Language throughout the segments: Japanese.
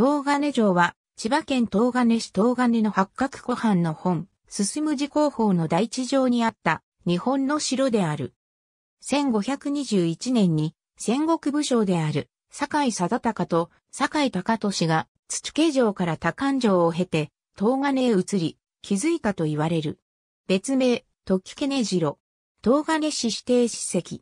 東金城は、千葉県東金市東金の八角湖畔の本、進む寺工法の大地上にあった日本の城である。1521年に戦国武将である坂井貞隆と坂井隆俊が土家城から多官城を経て東金へ移り、築いたと言われる。別名、時家根城。東金市指定史跡。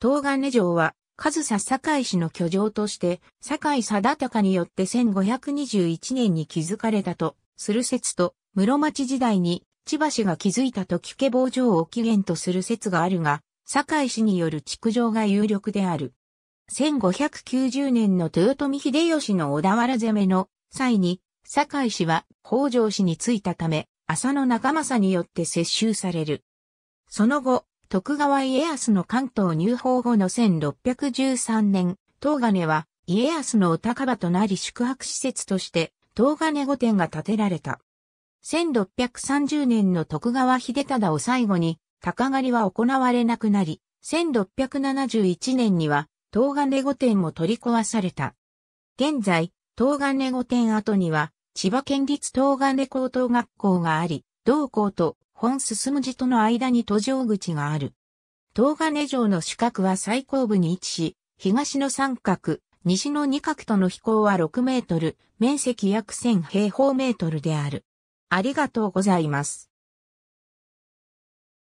東金城は上総堺市の居城として、堺貞隆によって1521年に築かれたと、する説と、室町時代に千葉氏が築いた時家坊城を起源とする説があるが、堺市による築城が有力である。1590年の豊臣秀吉の小田原攻めの際に、堺市は北条氏についたため、浅野長政によって接収される。その後、徳川家康の関東入宝後の1613年、東金は家康のお高場となり宿泊施設として東金御殿が建てられた。1630年の徳川秀忠を最後に高狩りは行われなくなり、1671年には東金御殿も取り壊された。現在、東金御殿跡には千葉県立東金高等学校があり、同校と本進寺との間に途上口がある。東金城の四角は最後部に位置し、東の三角、西の二角との飛行は6メートル、面積約1000平方メートルである。ありがとうございます。